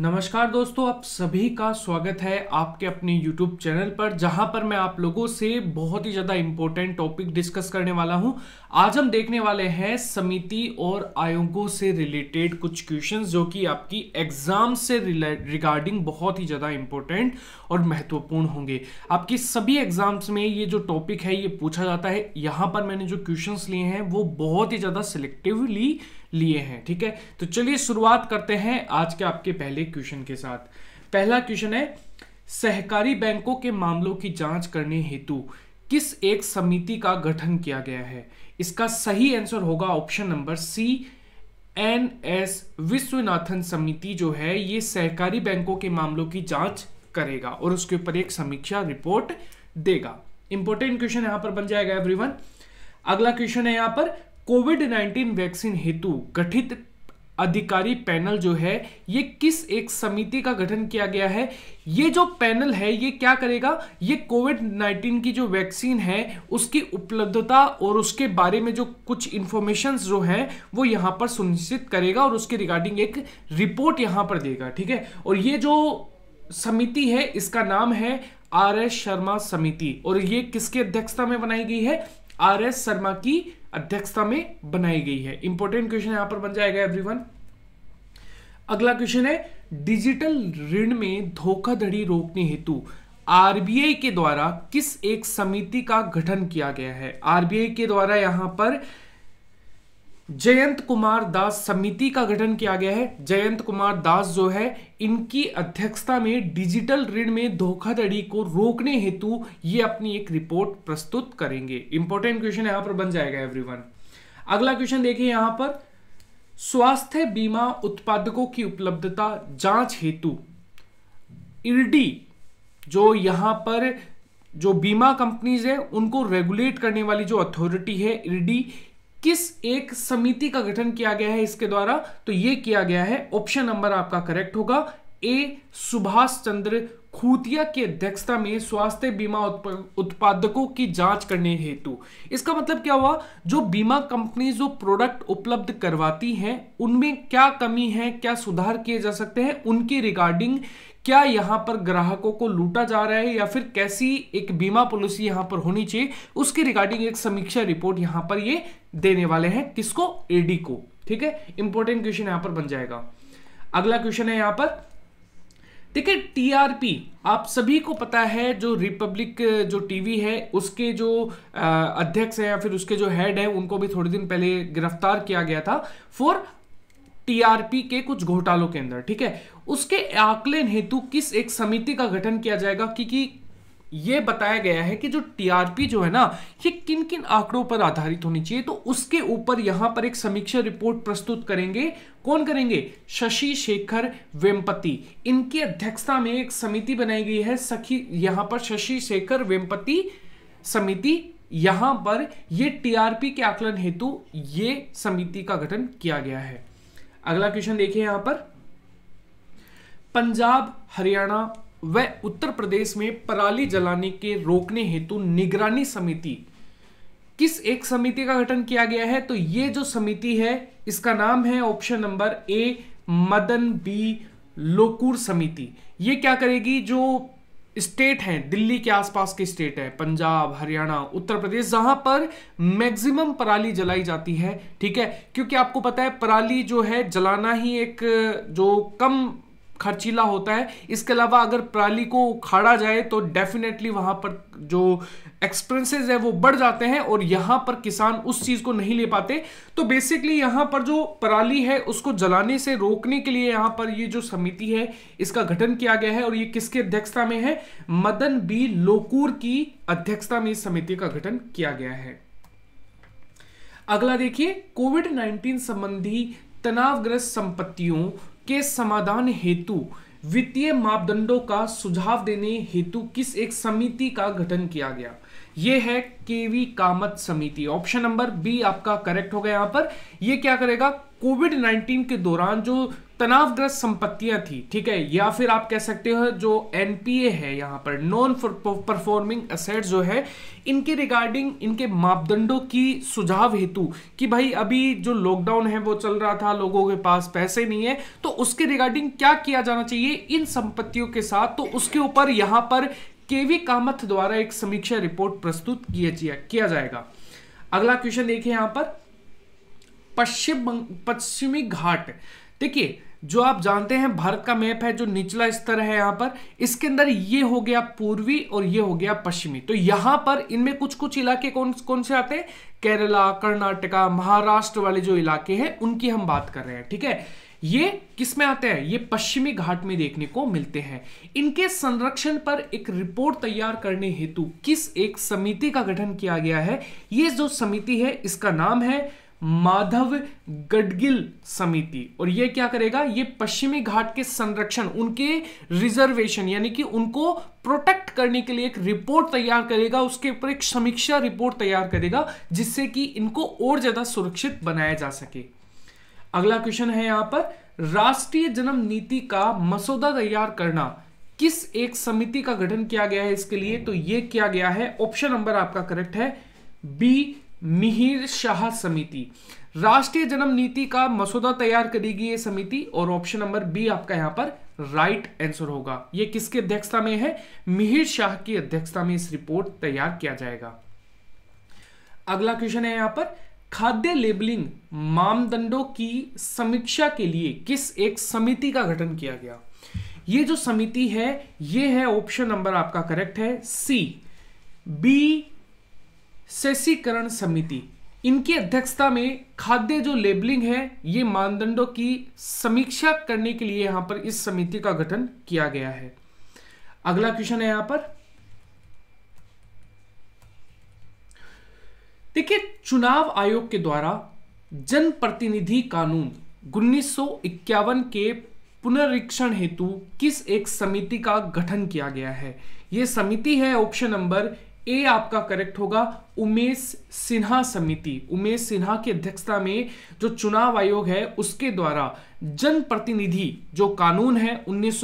नमस्कार दोस्तों आप सभी का स्वागत है आपके अपने YouTube चैनल पर जहां पर मैं आप लोगों से बहुत ही ज़्यादा इम्पोर्टेंट टॉपिक डिस्कस करने वाला हूं आज हम देखने वाले हैं समिति और आयोगों से रिलेटेड कुछ क्वेश्चंस जो कि आपकी एग्जाम से रिगार्डिंग बहुत ही ज़्यादा इम्पोर्टेंट और महत्वपूर्ण होंगे आपकी सभी एग्जाम्स में ये जो टॉपिक है ये पूछा जाता है यहाँ पर मैंने जो क्वेश्चन लिए हैं वो बहुत ही ज़्यादा सिलेक्टिवली लिए हैं ठीक है तो चलिए शुरुआत करते हैं आज के आपके पहले क्वेश्चन के साथ पहला क्वेश्चन है सहकारी बैंकों के मामलों की जांच करने हेतु किस एक समिति का गठन किया गया है इसका सही आंसर होगा option number C N S Vishwanathan समिति जो है ये सहकारी बैंकों के मामलों की जांच करेगा और उसके ऊपर एक समीक्षा रिपोर्ट देगा इंपोर्टेंट क्वेश्चन यहां पर बन जाएगा एवरीवन अगला क्वेश्चन है यहां पर कोविड 19 वैक्सीन हेतु गठित अधिकारी पैनल जो है ये किस एक समिति का गठन किया गया है ये जो पैनल है ये क्या करेगा ये कोविड 19 की जो वैक्सीन है उसकी उपलब्धता और उसके बारे में जो कुछ इंफॉर्मेशन जो है वो यहाँ पर सुनिश्चित करेगा और उसके रिगार्डिंग एक रिपोर्ट यहाँ पर देगा ठीक है और ये जो समिति है इसका नाम है आर एस शर्मा समिति और ये किसके अध्यक्षता में बनाई गई है आर एस शर्मा की अध्यक्षता में बनाई गई है इंपॉर्टेंट क्वेश्चन यहां पर बन जाएगा एवरीवन अगला क्वेश्चन है डिजिटल ऋण में धोखाधड़ी रोकने हेतु आरबीआई के द्वारा किस एक समिति का गठन किया गया है आरबीआई के द्वारा यहां पर जयंत कुमार दास समिति का गठन किया गया है जयंत कुमार दास जो है इनकी अध्यक्षता में डिजिटल ऋण में धोखाधड़ी को रोकने हेतु ये अपनी एक रिपोर्ट प्रस्तुत करेंगे इंपॉर्टेंट क्वेश्चन यहां पर बन जाएगा एवरीवन अगला क्वेश्चन देखिए यहां पर स्वास्थ्य बीमा उत्पादकों की उपलब्धता जांच हेतु इरडी जो यहां पर जो बीमा कंपनीज है उनको रेगुलेट करने वाली जो अथॉरिटी है इरडी किस एक समिति का गठन किया गया है इसके द्वारा तो यह किया गया है ऑप्शन नंबर आपका करेक्ट होगा ए सुभाष चंद्र खूतिया की अध्यक्षता में स्वास्थ्य बीमा उत्पादकों की जांच करने हेतु इसका मतलब क्या हुआ जो बीमा कंपनी जो प्रोडक्ट उपलब्ध करवाती हैं उनमें क्या कमी है क्या सुधार किए जा सकते हैं उनकी रिगार्डिंग क्या यहां पर ग्राहकों को लूटा जा रहा है या फिर कैसी एक बीमा पॉलिसी यहां पर होनी चाहिए उसके रिगार्डिंग एक समीक्षा रिपोर्ट यहां पर ये देने वाले हैं किसको एडी को ठीक है इंपॉर्टेंट क्वेश्चन यहां पर बन जाएगा अगला क्वेश्चन है यहां पर ठीक है टीआरपी आप सभी को पता है जो रिपब्लिक जो टीवी है उसके जो अध्यक्ष है या फिर उसके जो हेड है उनको भी थोड़े दिन पहले गिरफ्तार किया गया था फॉर टीआरपी के कुछ घोटालों के अंदर ठीक है उसके आकलन हेतु किस एक समिति का गठन किया जाएगा क्योंकि ये बताया गया है कि जो टीआरपी जो है ना ये किन किन आंकड़ों पर आधारित होनी चाहिए तो उसके ऊपर यहां पर एक समीक्षा रिपोर्ट प्रस्तुत करेंगे कौन करेंगे शशि शेखर वेम्पति इनकी अध्यक्षता में एक समिति बनाई गई है सखी यहां पर शशि शेखर वेम्पति समिति यहां पर ये टीआरपी के आकलन हेतु ये समिति का गठन किया गया है अगला क्वेश्चन देखिए यहां पर पंजाब हरियाणा व उत्तर प्रदेश में पराली जलाने के रोकने हेतु निगरानी समिति किस एक समिति का गठन किया गया है तो ये जो समिति है इसका नाम है option number A Madan B Lokur समिति ये क्या करेगी जो स्टेट हैं दिल्ली के आसपास के स्टेट हैं पंजाब हरियाणा उत्तर प्रदेश जहां पर मैक्सिमम पराली जलाई जाती है ठीक है क्योंकि आपको पता है पराली जो है जलाना ही एक जो कम खर्चीला होता है इसके अलावा अगर प्राली को उखाड़ा जाए तो डेफिनेटली वहां पर जो एक्सपेंसेस है वो बढ़ जाते हैं और यहां पर किसान उस चीज़ को नहीं ले पाते तो बेसिकली यहां पर जो पराली है उसको जलाने से रोकने के लिए यहां पर ये जो समिति है इसका गठन किया गया है और ये किसके अध्यक्षता में है मदन बी लोकूर की अध्यक्षता में इस समिति का गठन किया गया है अगला देखिए कोविड 19 संबंधी तनावग्रस्त संपत्तियों के समाधान हेतु वित्तीय मापदंडों का सुझाव देने हेतु किस एक समिति का गठन किया गया यह है केवी कामत समिति ऑप्शन नंबर बी आपका करेक्ट हो गया यहां पर यह क्या करेगा कोविड 19 के दौरान जो तनावग्रस्त संपत्तियां थी ठीक है या फिर आप कह सकते हो जो एनपीए है यहां पर नॉन परफॉर्मिंग असेट जो है इनके रिगार्डिंग इनके मापदंडों की सुझाव हेतु कि भाई अभी जो लॉकडाउन है वो चल रहा था लोगों के पास पैसे नहीं है तो उसके रिगार्डिंग क्या किया जाना चाहिए इन संपत्तियों के साथ तो उसके ऊपर यहां पर केवी कामथ द्वारा एक समीक्षा रिपोर्ट प्रस्तुत किया जाएगा अगला क्वेश्चन देखिए यहां पर पश्चिम पश्चिमी घाट देखिए जो आप जानते हैं भारत का मैप है जो निचला स्तर है यहां पर इसके अंदर ये हो गया पूर्वी और ये हो गया पश्चिमी तो यहां पर इनमें कुछ कुछ इलाके कौन कौन से आते हैं केरला कर्नाटका महाराष्ट्र वाले जो इलाके हैं उनकी हम बात कर रहे हैं ठीक है ये किस में आते हैं ये पश्चिमी घाट में देखने को मिलते हैं इनके संरक्षण पर एक रिपोर्ट तैयार करने हेतु किस एक समिति का गठन किया गया है ये जो समिति है इसका नाम है माधव गडगिल समिति और यह क्या करेगा ये पश्चिमी घाट के संरक्षण उनके रिजर्वेशन यानी कि उनको प्रोटेक्ट करने के लिए एक रिपोर्ट तैयार करेगा उसके ऊपर एक समीक्षा रिपोर्ट तैयार करेगा जिससे कि इनको और ज्यादा सुरक्षित बनाया जा सके अगला क्वेश्चन है यहां पर राष्ट्रीय जन्म नीति का मसौदा तैयार करना किस एक समिति का गठन किया गया है इसके लिए तो यह किया गया है ऑप्शन नंबर आपका करेक्ट है बी मिहिर शाह समिति राष्ट्रीय जन्म नीति का मसौदा तैयार करेगी ये समिति और ऑप्शन नंबर बी आपका यहां पर राइट आंसर होगा ये किसकी अध्यक्षता में है मिहिर शाह की अध्यक्षता में इस रिपोर्ट तैयार किया जाएगा अगला क्वेश्चन है यहां पर खाद्य लेबलिंग मानदंडों की समीक्षा के लिए किस एक समिति का गठन किया गया ये जो समिति है ये है ऑप्शन नंबर आपका करेक्ट है सी बी शैसीकरण समिति इनकी अध्यक्षता में खाद्य जो लेबलिंग है ये मानदंडों की समीक्षा करने के लिए यहां पर इस समिति का गठन किया गया है अगला क्वेश्चन है यहां पर देखिए चुनाव आयोग के द्वारा जनप्रतिनिधि कानून उन्नीस के पुनरीक्षण हेतु किस एक समिति का गठन किया गया है यह समिति है ऑप्शन नंबर ए आपका करेक्ट होगा उमेश सिन्हा समिति उमेश सिन्हा की अध्यक्षता में जो चुनाव आयोग है उसके द्वारा जनप्रतिनिधि जो कानून है उन्नीस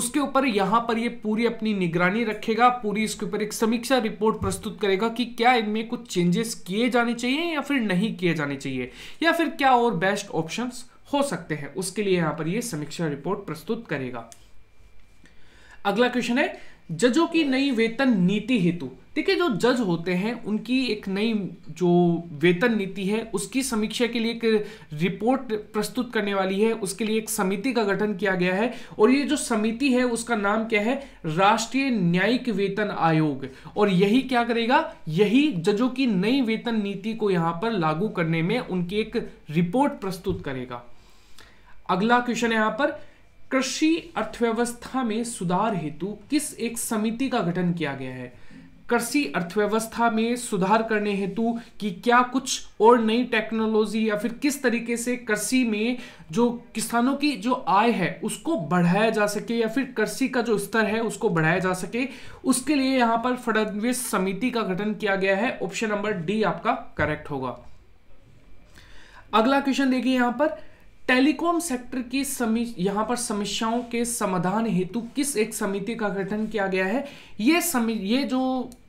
उसके ऊपर यहां पर ये पूरी अपनी निगरानी रखेगा पूरी इसके ऊपर एक समीक्षा रिपोर्ट प्रस्तुत करेगा कि क्या इनमें कुछ चेंजेस किए जाने चाहिए या फिर नहीं किए जाने चाहिए या फिर क्या और बेस्ट ऑप्शन हो सकते हैं उसके लिए यहां पर यह समीक्षा रिपोर्ट प्रस्तुत करेगा अगला क्वेश्चन है जजों की नई वेतन नीति हेतु है जो जज होते हैं उनकी एक नई जो वेतन नीति है उसकी समीक्षा के लिए एक रिपोर्ट प्रस्तुत करने वाली है उसके लिए एक समिति का गठन किया गया है और ये जो समिति है उसका नाम क्या है राष्ट्रीय न्यायिक वेतन आयोग और यही क्या करेगा यही जजों की नई वेतन नीति को यहां पर लागू करने में उनकी एक रिपोर्ट प्रस्तुत करेगा अगला क्वेश्चन है यहां पर कृषि अर्थव्यवस्था में सुधार हेतु किस एक समिति का गठन किया गया है कृषि अर्थव्यवस्था में सुधार करने हेतु कि क्या कुछ और नई टेक्नोलॉजी या फिर किस तरीके से कृषि में जो किसानों की जो आय है उसको बढ़ाया जा सके या फिर कृषि का जो स्तर है उसको बढ़ाया जा सके उसके लिए यहां पर फडनवीस समिति का गठन किया गया है ऑप्शन नंबर डी आपका करेक्ट होगा अगला क्वेश्चन देखिए यहां पर टेलीकॉम सेक्टर की यहां पर समस्याओं के समाधान हेतु किस एक समिति का गठन किया गया है ये समी ये जो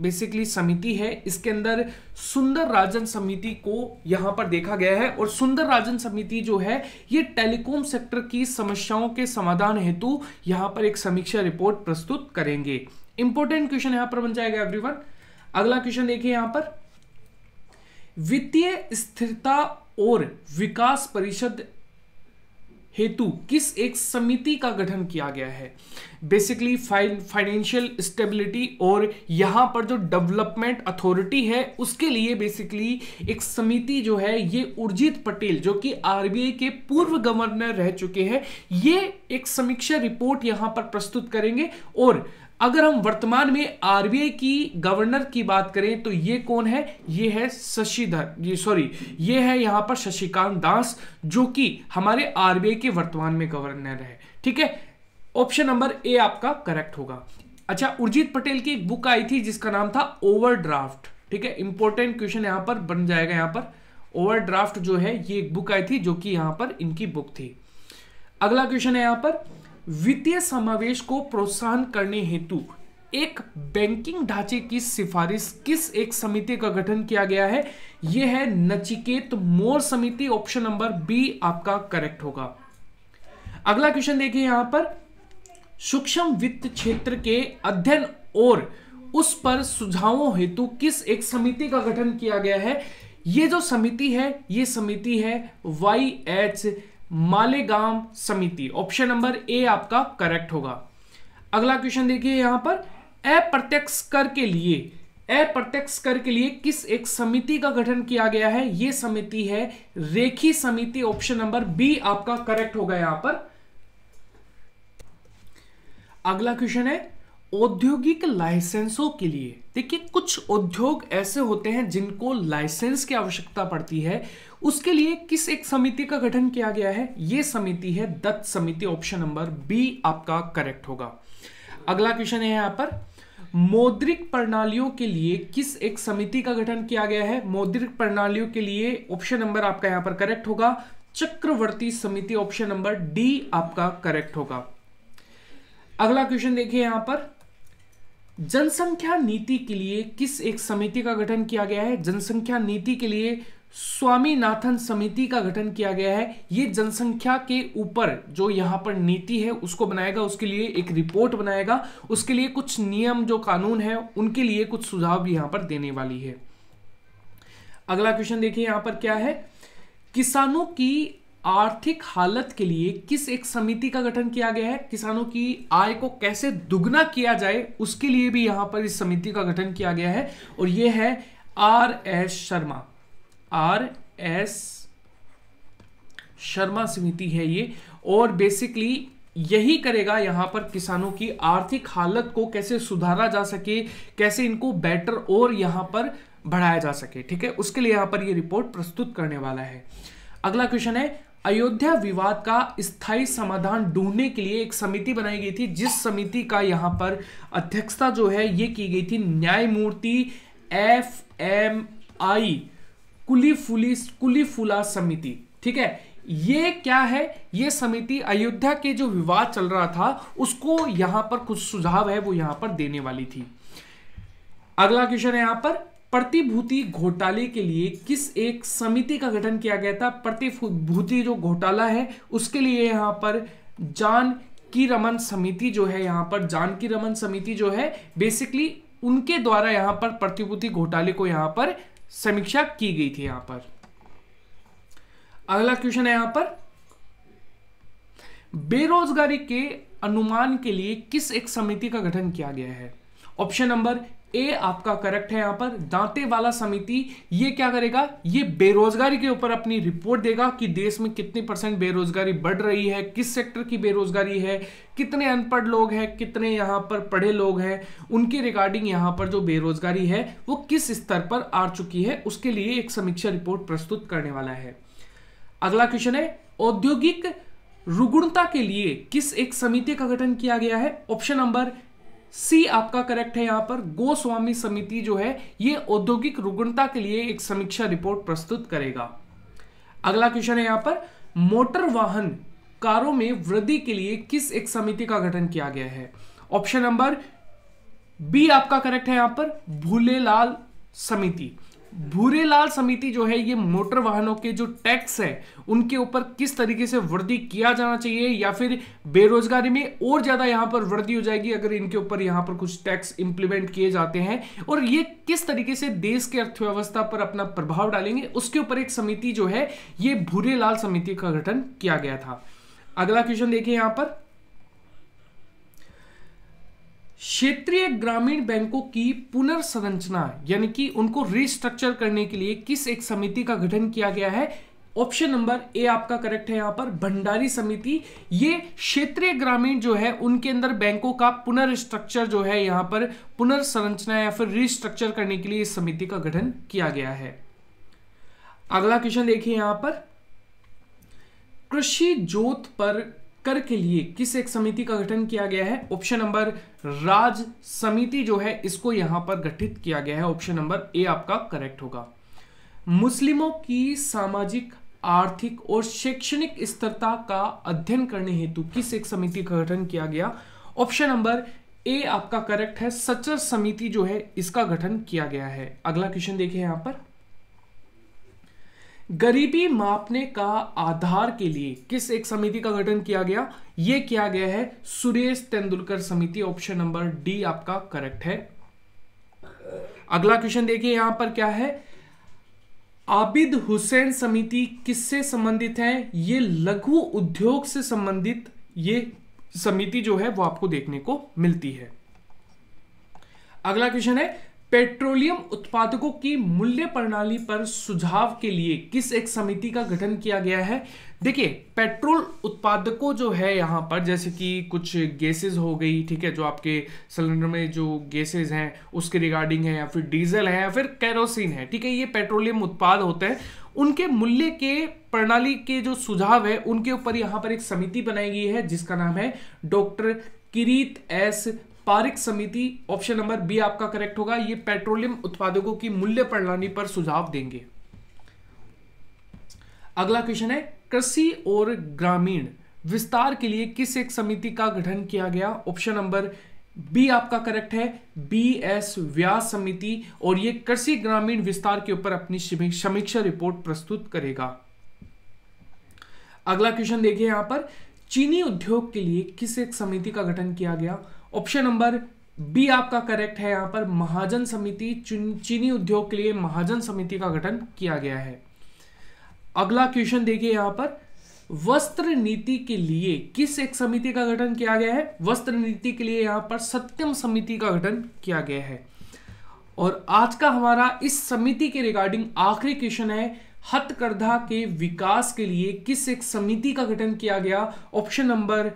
बेसिकली समिति है इसके अंदर सुंदर राजन समिति को यहां पर देखा गया है और सुंदर राजन समिति जो है ये टेलीकॉम सेक्टर की समस्याओं के समाधान हेतु यहां पर एक समीक्षा रिपोर्ट प्रस्तुत करेंगे इंपॉर्टेंट क्वेश्चन यहां पर बन जाएगा एवरीवन अगला क्वेश्चन देखिए यहां पर वित्तीय स्थिरता और विकास परिषद हेतु किस एक समिति का गठन किया गया है बेसिकली फाइनेंशियल स्टेबिलिटी और यहां पर जो डेवलपमेंट अथॉरिटी है उसके लिए बेसिकली एक समिति जो है ये उर्जित पटेल जो कि आरबीआई के पूर्व गवर्नर रह चुके हैं ये एक समीक्षा रिपोर्ट यहां पर प्रस्तुत करेंगे और अगर हम वर्तमान में आरबीआई की गवर्नर की बात करें तो ये कौन है ये है शशिधर ये सॉरी ये है यहां पर शशिकांत दास जो कि हमारे आरबीआई के वर्तमान में गवर्नर है ठीक है ऑप्शन नंबर ए आपका करेक्ट होगा अच्छा उर्जित पटेल की एक बुक आई थी जिसका नाम था ओवरड्राफ्ट ठीक है इंपॉर्टेंट क्वेश्चन यहां पर बन जाएगा यहां पर ओवरड्राफ्ट जो है ये एक बुक आई थी जो कि यहां पर इनकी बुक थी अगला क्वेश्चन है यहां पर वित्तीय समावेश को प्रोत्साहन करने हेतु एक बैंकिंग ढांचे की सिफारिश किस एक समिति का गठन किया गया है यह है नचिकेत मोर समिति ऑप्शन नंबर बी आपका करेक्ट होगा अगला क्वेश्चन देखिए यहां पर सूक्ष्म वित्त क्षेत्र के अध्ययन और उस पर सुझावों हेतु किस एक समिति का गठन किया गया है ये जो समिति है यह समिति है वाई एच मालेगांव समिति ऑप्शन नंबर ए आपका करेक्ट होगा अगला क्वेश्चन देखिए यहां पर अप्रत्यक्ष कर के लिए अप्रत्यक्ष कर के लिए किस एक समिति का गठन किया गया है यह समिति है रेखी समिति ऑप्शन नंबर बी आपका करेक्ट होगा यहां पर अगला क्वेश्चन है औद्योगिक लाइसेंसों के लिए देखिए कुछ उद्योग ऐसे होते हैं जिनको लाइसेंस की आवश्यकता पड़ती है उसके लिए किस एक समिति का गठन किया गया है यह समिति है दत्त समिति ऑप्शन नंबर बी आपका करेक्ट होगा अगला क्वेश्चन है यहां पर मौद्रिक प्रणालियों के लिए किस एक समिति का गठन किया गया है मौद्रिक प्रणालियों के लिए ऑप्शन नंबर आपका यहां पर करेक्ट होगा चक्रवर्ती समिति ऑप्शन नंबर डी आपका करेक्ट होगा अगला क्वेश्चन देखिए यहां पर जनसंख्या नीति के लिए किस एक समिति का गठन किया गया है जनसंख्या नीति के लिए स्वामीनाथन समिति का गठन किया गया है ये जनसंख्या के ऊपर जो यहाँ पर नीति है उसको बनाएगा उसके लिए एक रिपोर्ट बनाएगा उसके लिए कुछ नियम जो कानून है उनके लिए कुछ सुझाव भी यहाँ पर देने वाली है अगला क्वेश्चन देखिए यहाँ पर क्या है किसानों की आर्थिक हालत के लिए किस एक समिति का गठन किया गया है किसानों की आय को कैसे दुगना किया जाए उसके लिए भी यहाँ पर इस समिति का गठन किया गया है और ये है R S Sharma R S Sharma समिति है ये और बेसिकली यही करेगा यहाँ पर किसानों की आर्थिक हालत को कैसे सुधारा जा सके कैसे इनको बेटर और यहाँ पर बढ़ाया जा सके ठीक है उसके लिए यहाँ पर ये रिपोर्ट प्रस्तुत करने वाला है अगला क्वेश्चन है अयोध्या विवाद का स्थायी समाधान ढूंढने के लिए एक समिति बनाई गई थी जिस समिति का यहाँ पर अध्यक्षता जो है ये की गई थी न्यायमूर्ति एफ एम आई कुली फुली कुली फुला समिति ठीक है ये क्या है ये समिति अयोध्या के जो विवाद चल रहा था उसको यहां पर कुछ सुझाव है वो यहां पर देने वाली थी अगला क्वेश्चन है यहां पर प्रतिभूति घोटाले के लिए किस एक समिति का गठन किया गया था प्रतिभूति जो घोटाला है उसके लिए यहां पर जान की रमन समिति जो है यहां पर जान की रमन समिति जो है बेसिकली उनके द्वारा यहां पर प्रतिभूति घोटाले को यहां पर समीक्षा की गई थी यहां पर अगला क्वेश्चन है यहां पर बेरोजगारी के अनुमान के लिए किस एक समिति का गठन किया गया है ऑप्शन नंबर ए आपका करेक्ट है यहां पर दांते वाला समिति ये क्या करेगा ये बेरोजगारी के ऊपर अपनी रिपोर्ट देगा कि देश में कितने परसेंट बेरोजगारी बढ़ रही है किस सेक्टर की बेरोजगारी है कितने अनपढ़ लोग हैं कितने यहां पर पढ़े लोग हैं उनके रिगार्डिंग यहां पर जो बेरोजगारी है वो किस स्तर पर आ चुकी है उसके लिए एक समीक्षा रिपोर्ट प्रस्तुत करने वाला है अगला क्वेश्चन है औद्योगिक रुगुणता के लिए किस एक समिति का गठन किया गया है ऑप्शन नंबर सी आपका करेक्ट है यहां पर गोस्वामी समिति जो है ये औद्योगिक रुग्णता के लिए एक समीक्षा रिपोर्ट प्रस्तुत करेगा अगला क्वेश्चन है यहां पर मोटर वाहन कारों में वृद्धि के लिए किस एक समिति का गठन किया गया है ऑप्शन नंबर बी आपका करेक्ट है यहां पर भूलेलाल समिति भूरेलाल समिति जो है ये मोटर वाहनों के जो टैक्स है उनके ऊपर किस तरीके से वृद्धि किया जाना चाहिए या फिर बेरोजगारी में और ज़्यादा यहां पर वृद्धि हो जाएगी अगर इनके ऊपर यहां पर कुछ टैक्स इंप्लीमेंट किए जाते हैं और ये किस तरीके से देश के अर्थव्यवस्था पर अपना प्रभाव डालेंगे उसके ऊपर एक समिति जो है ये भूरेलाल समिति का गठन किया गया था अगला क्वेश्चन देखिए यहां पर क्षेत्रीय ग्रामीण बैंकों की पुनर्संरचना यानी कि उनको रिस्ट्रक्चर करने के लिए किस एक समिति का गठन किया गया है ऑप्शन नंबर ए आपका करेक्ट है यहां पर भंडारी समिति ये क्षेत्रीय ग्रामीण जो है उनके अंदर बैंकों का पुनर्स्ट्रक्चर जो है यहां पर पुनर्संरचना या फिर रिस्ट्रक्चर करने के लिए इस समिति का गठन किया गया है अगला क्वेश्चन देखिए यहां पर कृषि जोत पर कर के लिए किस एक समिति का गठन किया गया है ऑप्शन नंबर राज समिति जो है इसको यहां पर गठित किया गया है ऑप्शन नंबर ए आपका करेक्ट होगा मुस्लिमों की सामाजिक आर्थिक और शैक्षणिक स्थिरता का अध्ययन करने हेतु किस एक समिति का गठन किया गया ऑप्शन नंबर ए आपका करेक्ट है सचर समिति जो है इसका गठन किया गया है अगला क्वेश्चन देखिए यहां पर गरीबी मापने का आधार के लिए किस एक समिति का गठन किया गया यह किया गया है सुरेश तेंदुलकर समिति ऑप्शन नंबर डी आपका करेक्ट है अगला क्वेश्चन देखिए यहां पर क्या है आबिद हुसैन समिति किससे संबंधित है ये लघु उद्योग से संबंधित ये समिति जो है वो आपको देखने को मिलती है अगला क्वेश्चन है पेट्रोलियम उत्पादकों की मूल्य प्रणाली पर सुझाव के लिए किस एक समिति का गठन किया गया है देखिए पेट्रोल उत्पादकों जो है यहाँ पर जैसे कि कुछ गैसेस हो गई ठीक है जो आपके सिलेंडर में जो गैसेस हैं उसके रिगार्डिंग है या फिर डीजल है या फिर कैरोसिन है ठीक है ये पेट्रोलियम उत्पाद होते हैं उनके मूल्य के प्रणाली के जो सुझाव है उनके ऊपर यहाँ पर एक समिति बनाई गई है जिसका नाम है डॉक्टर किरीत एस पारिक समिति ऑप्शन नंबर बी आपका करेक्ट होगा ये पेट्रोलियम उत्पादकों की मूल्य प्रणाली पर सुझाव देंगे अगला क्वेश्चन है कृषि और ग्रामीण विस्तार के लिए किस एक समिति का गठन किया गया ऑप्शन नंबर बी आपका करेक्ट है बी एस व्यास समिति और ये कृषि ग्रामीण विस्तार के ऊपर अपनी समीक्षा रिपोर्ट प्रस्तुत करेगा अगला क्वेश्चन देखिए यहां पर चीनी उद्योग के लिए किस एक समिति का गठन किया गया ऑप्शन नंबर बी आपका करेक्ट है यहां पर महाजन समिति चीनी उद्योग के लिए महाजन समिति का गठन किया गया है अगला क्वेश्चन देखिए यहां पर वस्त्र नीति के लिए किस एक समिति का गठन किया गया है वस्त्र नीति के लिए यहां पर सत्यम समिति का गठन किया गया है और आज का हमारा इस समिति के रिगार्डिंग आखिरी क्वेश्चन है हथकरधा के विकास के लिए किस एक समिति का गठन किया गया ऑप्शन नंबर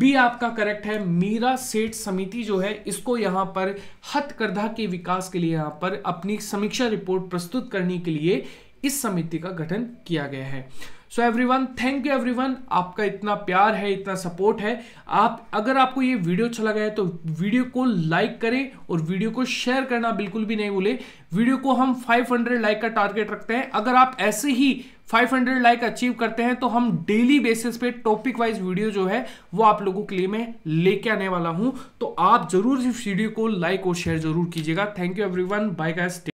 बी आपका करेक्ट है मीरा सेठ समिति जो है इसको यहां पर हथकरधा के विकास के लिए यहां पर अपनी समीक्षा रिपोर्ट प्रस्तुत करने के लिए इस समिति का गठन किया गया है so everyone thank you everyone आपका इतना प्यार है इतना सपोर्ट है आप अगर आपको ये वीडियो अच्छा लगा है तो वीडियो को लाइक करें और वीडियो को शेयर करना बिल्कुल भी नहीं भूले वीडियो को हम 500 लाइक का टारगेट रखते हैं अगर आप ऐसे ही 500 लाइक अचीव करते हैं तो हम डेली बेसिस पे टॉपिक वाइज वीडियो जो है वो आप लोगों के लिए मैं लेके आने वाला हूँ तो आप जरूर इस वीडियो को लाइक और शेयर जरूर कीजिएगा thank you everyone bye